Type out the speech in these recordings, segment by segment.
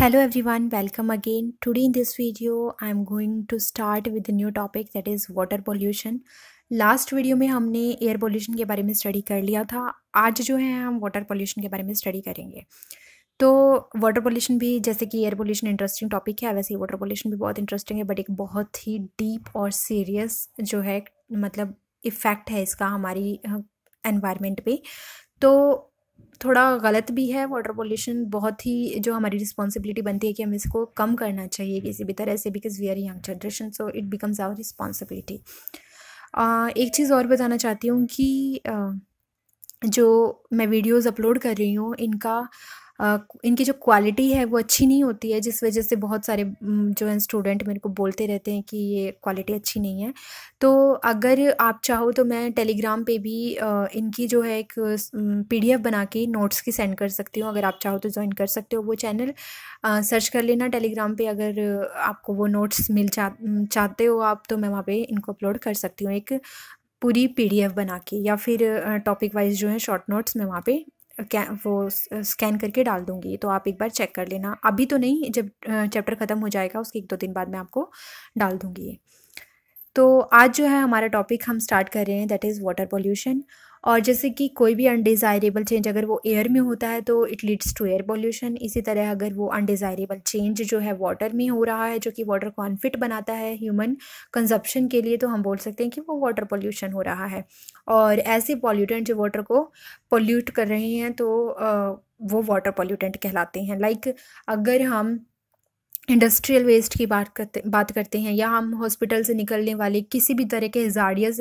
hello everyone welcome again today in this video i'm going to start with a new topic that is water pollution last video में हमने air pollution के बारे में study कर लिया था आज जो है हम वाटर पोल्यूशन के बारे में स्टडी करेंगे तो वाटर पोल्यूशन भी जैसे कि एयर पोल्यूशन इंटरेस्टिंग टॉपिक है वैसे ही वाटर पोल्यूशन भी बहुत इंटरेस्टिंग है बट एक बहुत ही डीप और सीरियस जो है मतलब इफ़ेक्ट है इसका हमारी एनवायरनमेंट पे तो थोड़ा गलत भी है वाटर पोल्यूशन बहुत ही जो हमारी रिस्पॉन्सिबिलिटी बनती है कि हम इसको कम करना चाहिए किसी भी तरह से because we are young generation so it becomes our responsibility एक चीज़ और बताना चाहती हूँ कि uh, जो मैं वीडियोस अपलोड कर रही हूँ इनका इनकी जो क्वालिटी है वो अच्छी नहीं होती है जिस वजह से बहुत सारे जो है स्टूडेंट मेरे को बोलते रहते हैं कि ये क्वालिटी अच्छी नहीं है तो अगर आप चाहो तो मैं टेलीग्राम पे भी इनकी जो है एक पीडीएफ बना के नोट्स की सेंड कर सकती हूँ अगर आप चाहो तो ज्वाइन कर सकते हो वो चैनल सर्च कर लेना टेलीग्राम पर अगर आपको वो नोट्स मिल जा चाहते हो आप तो मैं वहाँ पर इनको अपलोड कर सकती हूँ एक पूरी पीडीएफ बना के या फिर टॉपिक वाइज जो है शॉर्ट नोट्स मैं वहाँ पे वो स्कैन करके डाल दूंगी तो आप एक बार चेक कर लेना अभी तो नहीं जब चैप्टर ख़त्म हो जाएगा उसके एक दो दिन बाद मैं आपको डाल दूँगी ये तो आज जो है हमारा टॉपिक हम स्टार्ट कर रहे हैं दैट इज़ वाटर पोल्यूशन और जैसे कि कोई भी अनडिज़ायरेबल चेंज अगर वो एयर में होता है तो it leads to air pollution इसी तरह अगर वो अनडिज़ायरेबल चेंज जो है वाटर में हो रहा है जो कि वाटर को अनफिट बनाता है ह्यूमन कंजप्शन के लिए तो हम बोल सकते हैं कि वो वाटर पोल्यूशन हो रहा है और ऐसे पॉल्यूटेंट जो वाटर को पोल्यूट कर रहे हैं तो वो वाटर पोल्यूटेंट कहलाते हैं लाइक like, अगर हम इंडस्ट्रियल वेस्ट की बात करते बात करते हैं या हम हॉस्पिटल से निकलने वाले किसी भी तरह के हिजारियस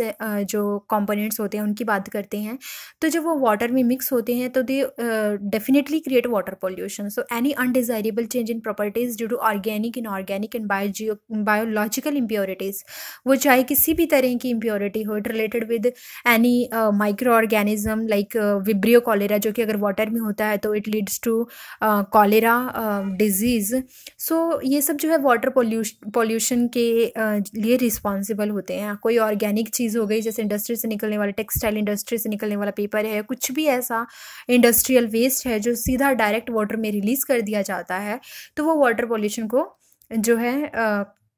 जो कंपोनेंट्स होते हैं उनकी बात करते हैं तो जब वो वाटर में मिक्स होते हैं तो they definitely create water pollution so any undesirable change in properties due to organic in organic and biogeo biological impurities वो चाहे किसी भी तरह की इम्प्योरिटी हो it related with any micro organism like vibrio cholera जो कि अगर वाटर में होता है तो it leads to cholera disease so तो ये सब जो है वाटर पोल्यूशन के लिए रिस्पॉन्सिबल होते हैं कोई ऑर्गेनिक चीज़ हो गई जैसे इंडस्ट्री से निकलने वाला टेक्सटाइल इंडस्ट्री से निकलने वाला पेपर है कुछ भी ऐसा इंडस्ट्रियल वेस्ट है जो सीधा डायरेक्ट वाटर में रिलीज़ कर दिया जाता है तो वो वाटर पोल्यूशन को जो है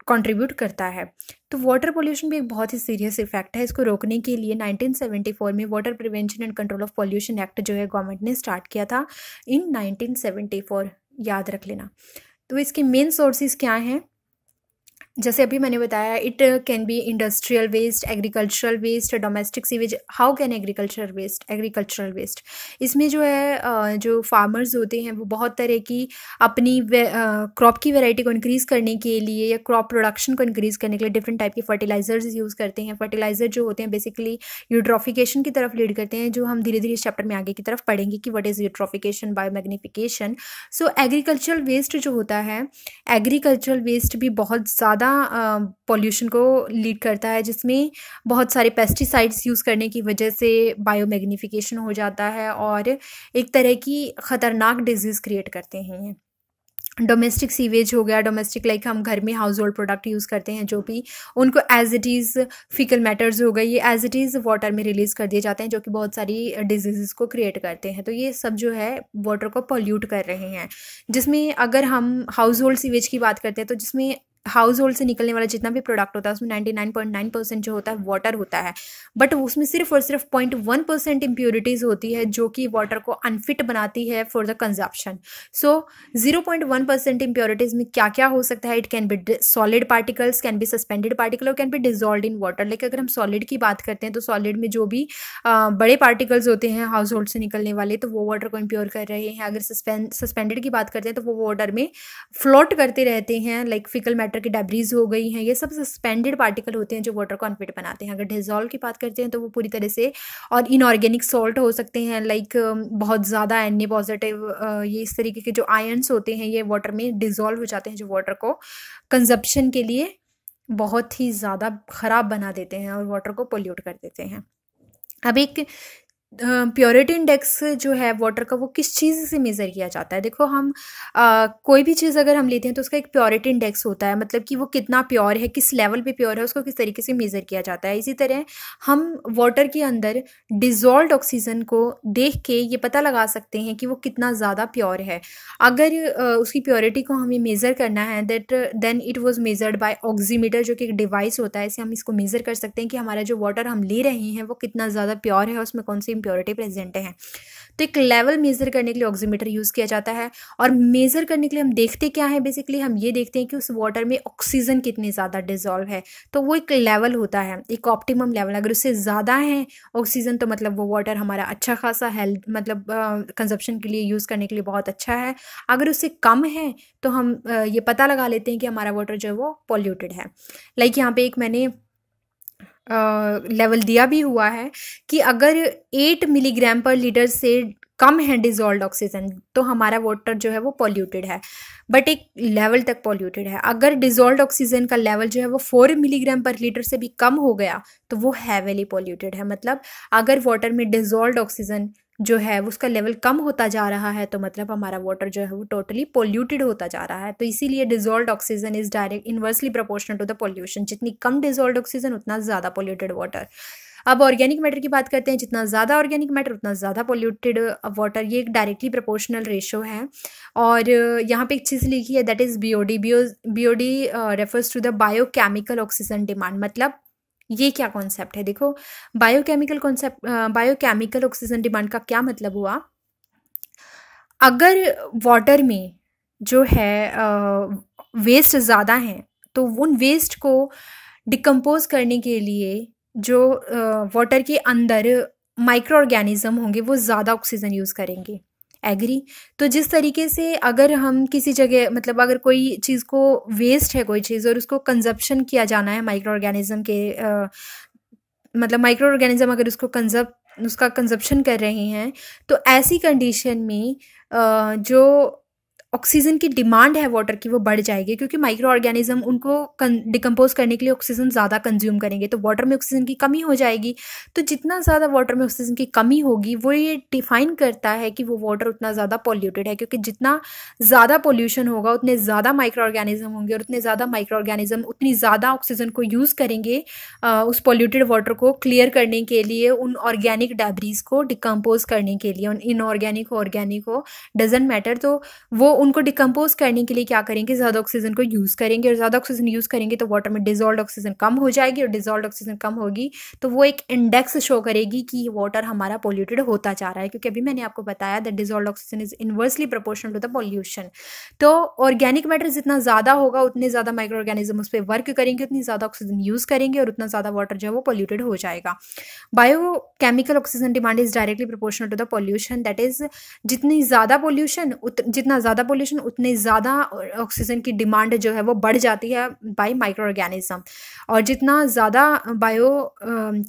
कंट्रीब्यूट करता है तो वाटर पोल्यूशन भी एक बहुत ही सीरियस इफेक्ट है इसको रोकने के लिए 1974 में water prevention and control of pollution act जो है गवर्नमेंट ने स्टार्ट किया था इन 1974 याद रख लेना तो इसके मेन सोर्सेज क्या हैं जैसे अभी मैंने बताया it can be industrial waste agricultural waste domestic sewage how can agriculture waste agricultural waste इसमें जो है जो फार्मर्स होते हैं वो बहुत तरह की अपनी क्रॉप की वैरायटी को इंक्रीज़ करने के लिए या क्रॉप प्रोडक्शन को इंक्रीज़ करने के लिए डिफरेंट टाइप के फर्टिलाइजर्स यूज़ करते हैं फर्टिलाइज़र जो होते हैं बेसिकली यूट्रॉफिकेशन की तरफ लीड करते हैं जो हम धीरे धीरे इस चैप्टर में आगे की तरफ पढ़ेंगे कि what is eutrophication biomagnification so agricultural waste जो होता है एग्रीकल्चरल वेस्ट भी बहुत ज़्यादा ज़्यादा पोल्यूशन को लीड करता है जिसमें बहुत सारे पेस्टिसाइड्स यूज़ करने की वजह से बायोमैग्निफिकेशन हो जाता है और एक तरह की ख़तरनाक डिजीज़ क्रिएट करते हैं डोमेस्टिक सीवेज हो गया डोमेस्टिक लाइक like हम घर में हाउस होल्ड प्रोडक्ट यूज़ करते हैं जो भी उनको as it is faecal matters हो गए ये एज इट इज़ वाटर में रिलीज़ कर दिए जाते हैं जो कि बहुत सारी डिजीज़ को क्रिएट करते हैं तो ये सब जो है वाटर को पॉल्यूट कर रहे हैं जिसमें अगर हम हाउस होल्ड सीवेज की बात करते हैं तो जिसमें हाउस होल्ड से निकलने वाला जितना भी प्रोडक्ट होता है उसमें ninety nine point nine percent जो होता है वाटर होता है बट उसमें सिर्फ और सिर्फ पॉइंट वन परसेंट इम्प्योरिटीज़ होती है जो कि वाटर को अनफिट बनाती है for the consumption so zero point one percent impurities में क्या क्या हो सकता है it can be solid particles can be suspended particle और can be dissolve in water like अगर हम सॉलिड की बात करते हैं तो सॉलिड में जो भी आ, बड़े पार्टिकल्स होते हैं हाउस होल्ड से निकलने वाले तो वो वाटर को इम्प्योर कर रहे हैं अगर सस्पेंड सस्पेंडेड की बात करते हैं तो वो वाटर में फ्लोट करते रहते हैं लाइक फिकल मैटर वाटर की डेब्रीज हो गई हैं ये सब सस्पेंडेड पार्टिकल होते हैं जो वाटर को अनफिट बनाते हैं अगर डिजॉल्व की बात करते हैं तो वो पूरी तरह से और इनऑर्गेनिक सॉल्ट हो सकते हैं लाइक um, बहुत ज़्यादा एन पॉजिटिव uh, ये इस तरीके के जो आयन्स होते हैं ये वाटर में डिजॉल्व हो जाते हैं जो वाटर को कंजप्शन के लिए बहुत ही ज़्यादा ख़राब बना देते हैं और वाटर को पोल्यूट कर देते हैं अब एक प्योरिटी इंडेक्स जो है वाटर का वो किस चीज़ से मेज़र किया जाता है देखो हम आ, कोई भी चीज़ अगर हम लेते हैं तो उसका एक प्योरिटी इंडेक्स होता है मतलब कि वो कितना प्योर है किस लेवल पे प्योर है उसको किस तरीके से मेज़र किया जाता है इसी तरह हम वाटर के अंदर डिजॉल्व ऑक्सीजन को देख के ये पता लगा सकते हैं कि वो कितना ज़्यादा प्योर है अगर आ, उसकी प्योरिटी को हमें मेज़र करना है that then it was measured by oximeter जो कि एक डिवाइस होता है इसे हम इसको मेज़र कर सकते हैं कि हमारा जो वाटर हम ले रहे हैं वो कितना ज़्यादा प्योर है उसमें कौन सी इम्प्योरिटी प्रेजेंट है तो एक लेवल मेज़र करने के लिए ऑक्सीमीटर यूज़ किया जाता है और मेज़र करने के लिए हम देखते क्या है बेसिकली हम ये देखते हैं कि उस वाटर में ऑक्सीजन कितनी ज़्यादा डिजॉल्व है तो वो एक लेवल होता है एक ऑप्टिमम लेवल अगर उससे ज़्यादा है ऑक्सीजन तो मतलब वो वाटर हमारा अच्छा खासा हेल्थ मतलब कंजप्शन के लिए यूज़ करने के लिए बहुत अच्छा है अगर उससे कम है तो हम ये पता लगा लेते हैं कि हमारा वाटर जो है वो पॉल्यूटेड है लाइक यहाँ पे एक मैंने लेवल दिया भी हुआ है कि अगर एट मिलीग्राम पर लीटर से कम है डिजॉल्व ऑक्सीजन तो हमारा वाटर जो है वो पॉल्यूटेड है बट एक लेवल तक पॉल्यूटेड है अगर डिजॉल्व ऑक्सीजन का लेवल जो है वो फोर मिलीग्राम पर लीटर से भी कम हो गया तो वो हैवेली पॉल्यूटेड है मतलब अगर वाटर में डिजॉल्व ऑक्सीजन जो है उसका लेवल कम होता जा रहा है तो मतलब हमारा वाटर जो है वो टोटली पोल्यूटेड होता जा रहा है तो इसीलिए dissolved oxygen is direct inversely proportional to the pollution जितनी कम डिजोल्ड ऑक्सीजन उतना ज़्यादा पोल्यूटेड वाटर अब ऑर्गेनिक मैटर की बात करते हैं जितना ज़्यादा ऑर्गेनिक मैटर उतना ज़्यादा पोल्यूटेड वाटर ये एक डायरेक्टली प्रोपोर्शनल रेशो है और uh, यहाँ पे एक चीज़ लिखी है that is BOD BO BOD refers to the bio chemical oxygen demand मतलब ये क्या कॉन्सेप्ट है देखो biochemical concept biochemical oxygen demand का क्या मतलब हुआ अगर वाटर में जो है वेस्ट ज़्यादा हैं तो उन वेस्ट को डिकम्पोज करने के लिए जो वाटर के अंदर माइक्रो ऑर्गेनिज़म होंगे वो ज़्यादा ऑक्सीजन यूज़ करेंगे एग्री तो जिस तरीके से अगर हम किसी जगह मतलब अगर कोई चीज़ को वेस्ट है कोई चीज़ और उसको कंजप्शन किया जाना है माइक्रो ऑर्गेनिज़म के आ, मतलब माइक्रो ऑर्गेनिज़म अगर उसको कंजप उसका कंजप्शन कर रहे हैं तो ऐसी कंडीशन में आ, जो ऑक्सीजन की डिमांड है वाटर की वो बढ़ जाएगी क्योंकि माइक्रो ऑर्गेनिज्म उनको डिकम्पोज करने के लिए ऑक्सीजन ज़्यादा कंज्यूम करेंगे तो वाटर में ऑक्सीजन की कमी हो जाएगी तो जितना ज़्यादा वाटर में ऑक्सीजन की कमी होगी वो ये डिफाइन करता है कि वो वाटर उतना ज़्यादा पॉल्यूटेड है क्योंकि जितना ज़्यादा पॉल्यूशन होगा उतने ज़्यादा माइक्रो ऑर्गेनिज्म होंगे और उतने ज़्यादा माइक्रो ऑर्गेनिज्म उतनी ज़्यादा ऑक्सीजन को यूज़ करेंगे उस पॉल्यूटेड वाटर को क्लियर करने के लिए उन ऑर्गेनिक डेबरीज को डिकम्पोज करने के लिए उन इनऑर्गेनिक ऑर्गेनिक हो डजेंट मैटर तो वो उन उनको डिकम्पोज करने के लिए क्या करेंगे ज़्यादा ऑक्सीजन को यूज़ करेंगे और ज़्यादा ऑक्सीजन यूज़ करेंगे तो वाटर में डिजॉल्व ऑक्सीजन कम हो जाएगी और डिजॉल्व ऑक्सीजन कम होगी तो वो एक इंडेक्स शो करेगी कि वाटर हमारा पोल्यूटेड होता जा रहा है क्योंकि अभी मैंने आपको बताया that dissolve oxygen is inversely proportional to the pollution तो ऑर्गेनिक मैटर जितना ज़्यादा होगा उतने ज़्यादा माइक्रो ऑर्गेनिज्म उस पर वर्क करेंगे उतनी ज़्यादा ऑक्सीजन यूज़ करेंगे और उतना ज़्यादा वाटर जो है वो पॉल्यूटेड हो जाएगा bio chemical oxygen demand is directly proportional to the pollution that is जितनी ज़्यादा पॉल्यूशन जितना ज़्यादा पॉपुलेशन उतने ज़्यादा ऑक्सीजन की डिमांड जो है वो बढ़ जाती है बाय माइक्रो ऑर्गेनिज्म और जितना ज़्यादा बायो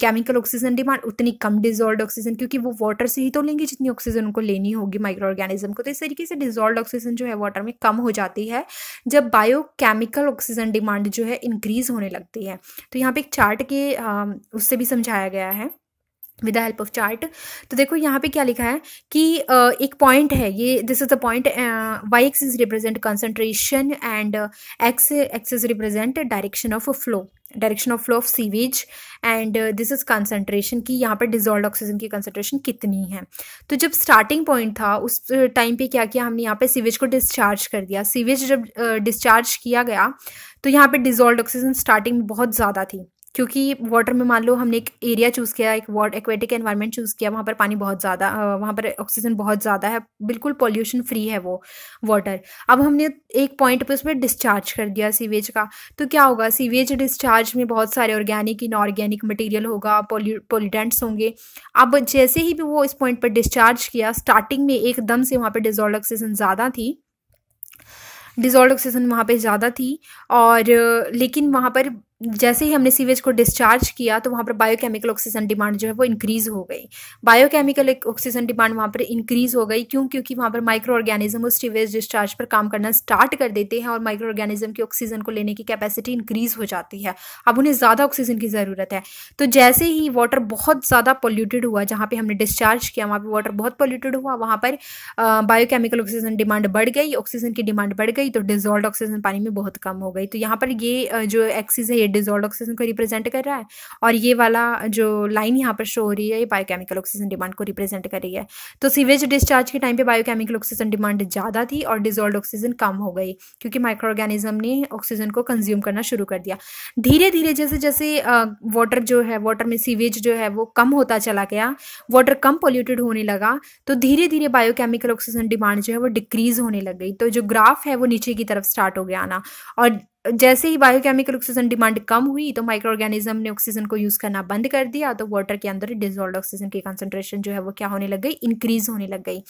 केमिकल ऑक्सीजन डिमांड उतनी कम डिजॉल्व ऑक्सीजन क्योंकि वो वाटर से ही तो लेंगे जितनी ऑक्सीजन उनको लेनी होगी माइक्रो ऑर्गेनिज्म को तो इस तरीके से डिजॉल्व ऑक्सीजन जो है वाटर में कम हो जाती है जब बायो केमिकल ऑक्सीजन डिमांड जो है इंक्रीज़ होने लगती है तो यहाँ पे एक चार्ट के um, उससे भी समझाया गया है with the help of chart तो देखो यहाँ पे क्या लिखा है कि uh, एक पॉइंट है ये this is the point Y X is represent concentration and X X is represent direction of flow direction of flow of sewage and this is concentration की यहाँ पर डिजॉल्ड ऑक्सीजन की कंसनट्रेशन कितनी है तो जब स्टार्टिंग पॉइंट था उस टाइम पे क्या किया हमने यहाँ पे सीवेज को डिस्चार्ज कर दिया सीवेज जब डिस्चार्ज uh, किया गया तो यहाँ पे डिजॉल्ड ऑक्सीजन स्टार्टिंग में बहुत ज़्यादा थी क्योंकि वाटर में मान लो हमने एक एरिया चूज़ किया एक वाट एक्वेटिक एनवायरनमेंट चूज़ किया वहाँ पर पानी बहुत ज़्यादा वहाँ पर ऑक्सीजन बहुत ज़्यादा है बिल्कुल पॉल्यूशन फ्री है वो वाटर अब हमने एक पॉइंट पे उसमें डिस्चार्ज कर दिया सीवेज का तो क्या होगा सीवेज डिस्चार्ज में बहुत सारे ऑर्गेनिक इनऑर्गेनिक मटेरियल होगा पोल्यूटेंट्स होंगे अब जैसे ही भी वो इस पॉइंट पर डिस्चार्ज किया स्टार्टिंग में एकदम से वहाँ पर डिजॉल्ड ऑक्सीजन ज़्यादा थी डिजॉल्ड ऑक्सीजन वहाँ पे ज़्यादा थी और लेकिन वहाँ पर जैसे ही हमने सीवेज को डिस्चार्ज किया तो वहाँ पर बायोकेमिकल ऑक्सीजन डिमांड जो है वो इंक्रीज़ हो गई बायोकेमिकल ऑक्सीजन डिमांड वहाँ पर इंक्रीज़ हो गई क्यों क्योंकि वहाँ पर माइक्रो ऑर्गेनिज्म उस सीवेज डिस्चार्ज पर काम करना स्टार्ट कर देते हैं और माइक्रो ऑर्गेनिज्म की ऑक्सीजन को लेने की कैपेसिटी इंक्रीज़ हो जाती है अब उन्हें ज़्यादा ऑक्सीजन की ज़रूरत है तो जैसे ही वाटर बहुत ज़्यादा पोल्यूटेड हुआ जहाँ पर हमने डिस्चार्ज किया वहाँ पर वाटर बहुत पोल्यूटेड हुआ वहाँ पर बायोकेमिकल ऑक्सीजन डिमांड बढ़ गई ऑक्सीजन की डिमांड बढ़ गई तो डिजॉल्व ऑक्सीजन पानी में बहुत कम हो गई तो यहाँ पर ये जो एक्सीज है डिजोल्ड ऑक्सीजन को रिप्रेजेंट कर रहा है और ये वाला जो लाइन यहाँ पर शो हो रही है ये बायोकेमिकल ऑक्सीजन डिमांड को रिप्रेजेंट कर रही है तो सीवेज डिस्चार्ज के टाइम पे बायोकेमिकल ऑक्सीजन डिमांड ज़्यादा थी और डिजोल्ड ऑक्सीजन कम हो गई क्योंकि माइक्रो ऑर्गेनिज्म ने ऑक्सीजन को कंज्यूम करना शुरू कर दिया धीरे धीरे जैसे जैसे वाटर जो है वाटर में सीवेज जो है वो कम होता चला गया वाटर कम पोल्यूटेड होने लगा तो धीरे धीरे बायोकेमिकल ऑक्सीजन डिमांड जो है वो डिक्रीज होने लग गई तो जो ग्राफ है वो नीचे की तरफ स्टार्ट हो गया आना और जैसे ही बायोकेमिकल ऑक्सीजन डिमांड कम हुई तो माइक्रो ऑर्गेनिज्म ने ऑक्सीजन को यूज़ करना बंद कर दिया तो वाटर के अंदर डिजोल्ड ऑक्सीजन की कंसेंट्रेशन जो है वो क्या होने लग गई इंक्रीज होने लग गई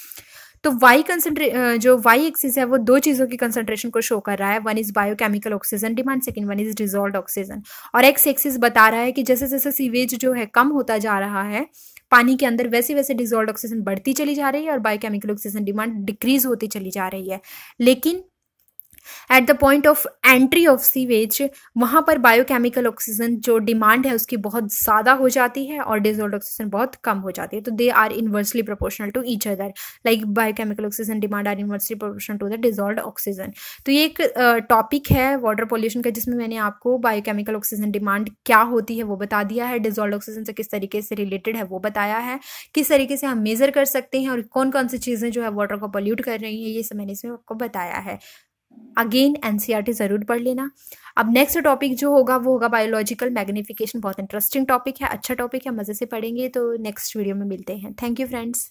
तो वाई कंसेंट्रे जो वाई एक्सिस है वो दो चीज़ों की कंसेंट्रेशन को शो कर रहा है one is biochemical oxygen demand second one is dissolved oxygen और एक्स एक्सिस बता रहा है कि जैसे जैसे सीवेज जो है कम होता जा रहा है पानी के अंदर वैसे वैसे डिजोल्ड ऑक्सीजन बढ़ती चली जा रही है और बायोकेमिकल ऑक्सीजन डिमांड डिक्रीज होती चली जा रही है लेकिन at the point of entry of sewage वहाँ पर बायोकेमिकल ऑक्सीजन जो डिमांड है उसकी बहुत ज़्यादा हो जाती है और डिजोल्ड ऑक्सीजन बहुत कम हो जाती है तो they are inversely proportional to each other like biochemical oxygen demand are inversely proportional to the dissolved oxygen तो ये एक टॉपिक uh, है वाटर पोल्यूशन का जिसमें मैंने आपको बायोकेमिकल ऑक्सीजन डिमांड क्या होती है वो बता दिया है डिजोल्ड ऑक्सीजन से किस तरीके से रिलेटेड है वो बताया है किस तरीके से हम मेज़र कर सकते हैं और कौन कौन सी चीज़ें जो है वाटर को पोल्यूट कर रही हैं ये सब मैंने इसमें आपको बताया है अगेन एन ज़रूर पढ़ लेना अब नेक्स्ट टॉपिक जो होगा वो होगा बायोलॉजिकल मैग्निफिकेशन बहुत इंटरेस्टिंग टॉपिक है अच्छा टॉपिक है मज़े से पढ़ेंगे तो नेक्स्ट वीडियो में मिलते हैं थैंक यू फ्रेंड्स